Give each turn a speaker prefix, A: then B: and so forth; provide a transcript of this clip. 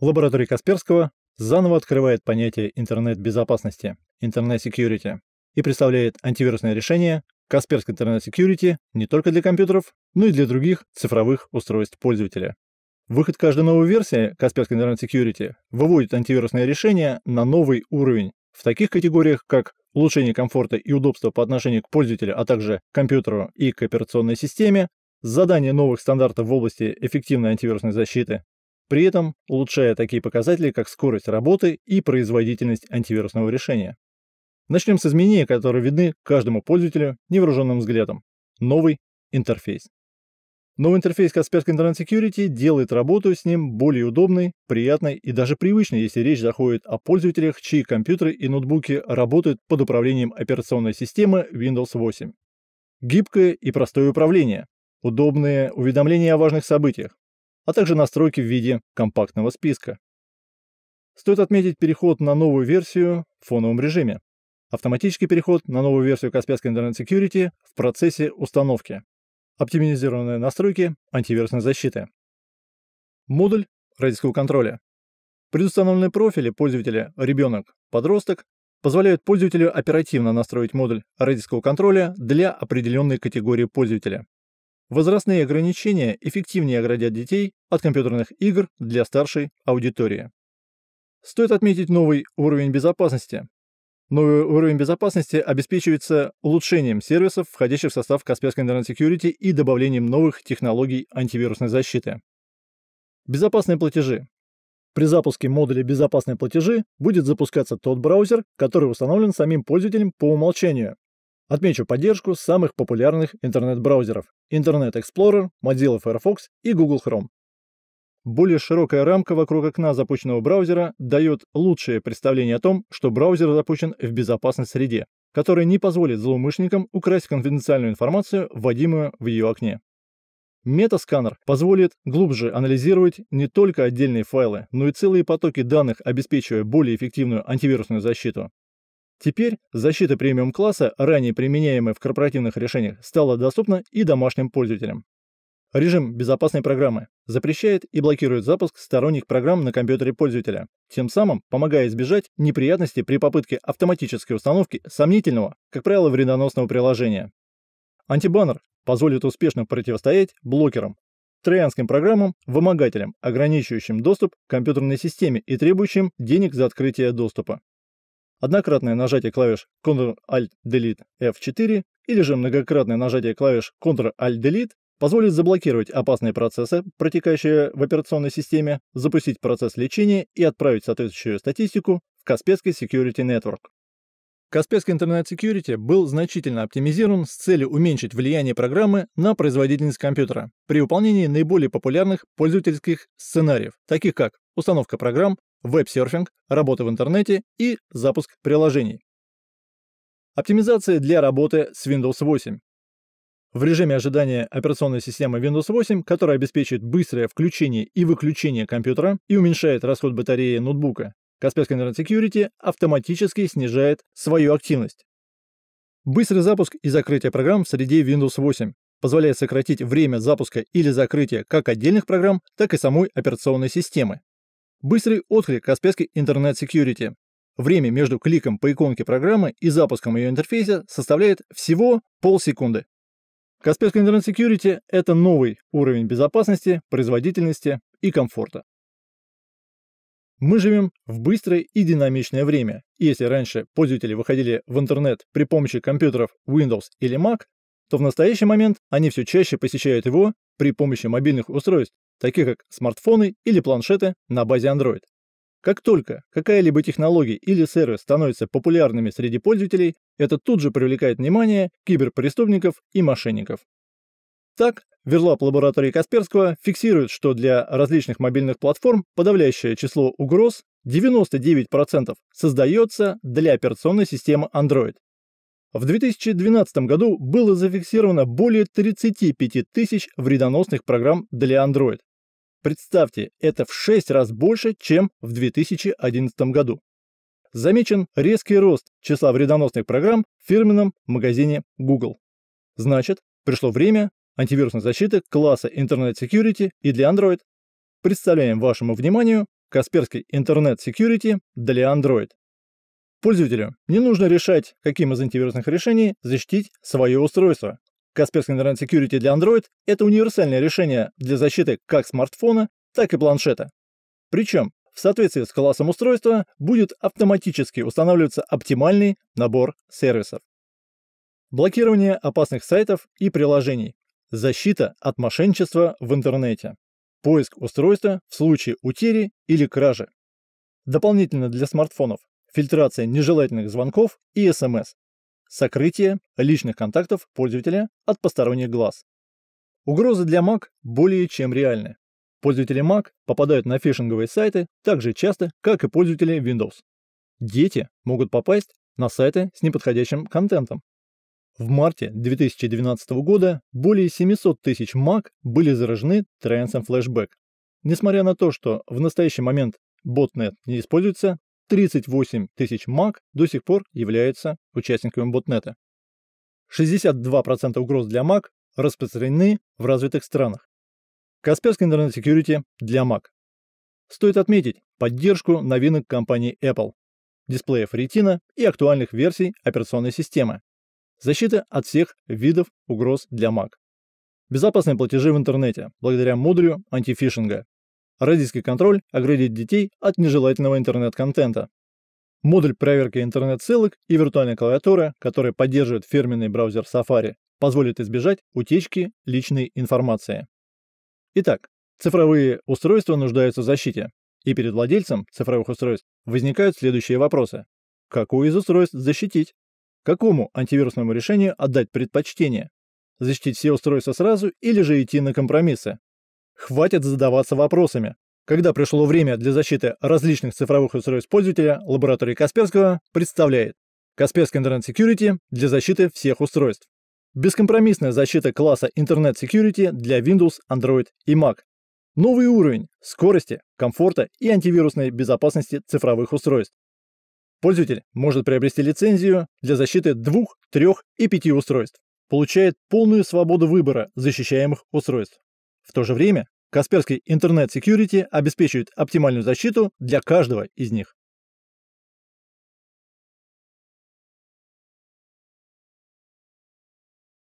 A: Лаборатория Касперского заново открывает понятие интернет-безопасности, интернет-секьюрити, и представляет антивирусное решение Касперский интернет-секьюрити не только для компьютеров, но и для других цифровых устройств пользователя. Выход каждой новой версии Касперской интернет Security выводит антивирусное решение на новый уровень в таких категориях, как улучшение комфорта и удобства по отношению к пользователю, а также компьютеру и к операционной системе, задание новых стандартов в области эффективной антивирусной защиты, при этом улучшая такие показатели, как скорость работы и производительность антивирусного решения. Начнем с изменений, которые видны каждому пользователю невооруженным взглядом. Новый интерфейс. Новый интерфейс Касперской Internet Security делает работу с ним более удобной, приятной и даже привычной, если речь заходит о пользователях, чьи компьютеры и ноутбуки работают под управлением операционной системы Windows 8. Гибкое и простое управление, удобные уведомления о важных событиях, а также настройки в виде компактного списка. Стоит отметить переход на новую версию в фоновом режиме. Автоматический переход на новую версию Касперской Internet Security в процессе установки. Оптимизированные настройки антивирусной защиты. Модуль родительского контроля. Предустановленные профили пользователя «Ребенок», «Подросток» позволяют пользователю оперативно настроить модуль родительского контроля для определенной категории пользователя. Возрастные ограничения эффективнее оградят детей от компьютерных игр для старшей аудитории. Стоит отметить новый уровень безопасности. Новый уровень безопасности обеспечивается улучшением сервисов, входящих в состав Касперской интернет-секьюрити и добавлением новых технологий антивирусной защиты. Безопасные платежи. При запуске модуля «Безопасные платежи» будет запускаться тот браузер, который установлен самим пользователем по умолчанию. Отмечу поддержку самых популярных интернет-браузеров Internet Explorer, Mozilla Firefox и Google Chrome. Более широкая рамка вокруг окна запущенного браузера дает лучшее представление о том, что браузер запущен в безопасной среде, которая не позволит злоумышленникам украсть конфиденциальную информацию, вводимую в ее окне. Метасканер позволит глубже анализировать не только отдельные файлы, но и целые потоки данных, обеспечивая более эффективную антивирусную защиту. Теперь защита премиум-класса, ранее применяемая в корпоративных решениях, стала доступна и домашним пользователям. Режим безопасной программы запрещает и блокирует запуск сторонних программ на компьютере пользователя, тем самым помогая избежать неприятностей при попытке автоматической установки сомнительного, как правило, вредоносного приложения. Антибаннер позволит успешно противостоять блокерам, троянским программам, вымогателям, ограничивающим доступ к компьютерной системе и требующим денег за открытие доступа однократное нажатие клавиш Ctrl-Alt-Delete F4 или же многократное нажатие клавиш Ctrl-Alt-Delete позволит заблокировать опасные процессы, протекающие в операционной системе, запустить процесс лечения и отправить соответствующую статистику в Каспецкий Security Network. Каспецкий Internet Security был значительно оптимизирован с целью уменьшить влияние программы на производительность компьютера при выполнении наиболее популярных пользовательских сценариев, таких как установка программ, веб-серфинг, работа в интернете и запуск приложений. Оптимизация для работы с Windows 8. В режиме ожидания операционной системы Windows 8, которая обеспечит быстрое включение и выключение компьютера и уменьшает расход батареи ноутбука, Kaspersky Internet Security автоматически снижает свою активность. Быстрый запуск и закрытие программ в среде Windows 8 позволяет сократить время запуска или закрытия как отдельных программ, так и самой операционной системы. Быстрый отклик Касперской Internet Security. Время между кликом по иконке программы и запуском ее интерфейса составляет всего полсекунды. Касперская Internet Security – это новый уровень безопасности, производительности и комфорта. Мы живем в быстрое и динамичное время. И если раньше пользователи выходили в интернет при помощи компьютеров Windows или Mac, то в настоящий момент они все чаще посещают его при помощи мобильных устройств, таких как смартфоны или планшеты на базе Android. Как только какая-либо технология или сервис становится популярными среди пользователей, это тут же привлекает внимание киберпреступников и мошенников. Так, Верлап лаборатории Касперского фиксирует, что для различных мобильных платформ подавляющее число угроз 99% создается для операционной системы Android. В 2012 году было зафиксировано более 35 тысяч вредоносных программ для Android. Представьте, это в 6 раз больше, чем в 2011 году. Замечен резкий рост числа вредоносных программ в фирменном магазине Google. Значит, пришло время антивирусной защиты класса Internet Security и для Android. Представляем вашему вниманию Касперский Internet Security для Android. Пользователю не нужно решать, каким из антивирусных решений защитить свое устройство. Касперский Internet Security для Android – это универсальное решение для защиты как смартфона, так и планшета. Причем, в соответствии с классом устройства будет автоматически устанавливаться оптимальный набор сервисов. Блокирование опасных сайтов и приложений. Защита от мошенничества в интернете. Поиск устройства в случае утери или кражи. Дополнительно для смартфонов. Фильтрация нежелательных звонков и СМС сокрытие личных контактов пользователя от посторонних глаз. Угрозы для Mac более чем реальны. Пользователи Mac попадают на фишинговые сайты так же часто, как и пользователи Windows. Дети могут попасть на сайты с неподходящим контентом. В марте 2012 года более 700 тысяч Mac были заражены трансом флешбэк. Несмотря на то, что в настоящий момент ботнет не используется, 38 тысяч маг до сих пор являются участниками ботнета. 62% угроз для маг распространены в развитых странах. Касперский интернет-секьюрити для маг. Стоит отметить поддержку новинок компании Apple, дисплеев Retina и актуальных версий операционной системы, защита от всех видов угроз для маг. Безопасные платежи в интернете благодаря мудрию антифишинга родительский контроль, оградить детей от нежелательного интернет-контента. Модуль проверки интернет-ссылок и виртуальная клавиатура, которая поддерживает фирменный браузер Safari, позволит избежать утечки личной информации. Итак, цифровые устройства нуждаются в защите, и перед владельцем цифровых устройств возникают следующие вопросы. Какую из устройств защитить? Какому антивирусному решению отдать предпочтение? Защитить все устройства сразу или же идти на компромиссы? Хватит задаваться вопросами. Когда пришло время для защиты различных цифровых устройств пользователя, лаборатория Касперского представляет Касперский Internet Security для защиты всех устройств. Бескомпромиссная защита класса Internet Security для Windows, Android и Mac. Новый уровень скорости, комфорта и антивирусной безопасности цифровых устройств. Пользователь может приобрести лицензию для защиты двух, трех и пяти устройств. Получает полную свободу выбора защищаемых устройств. В то же время Касперский Internet Security обеспечивает оптимальную защиту для каждого из них.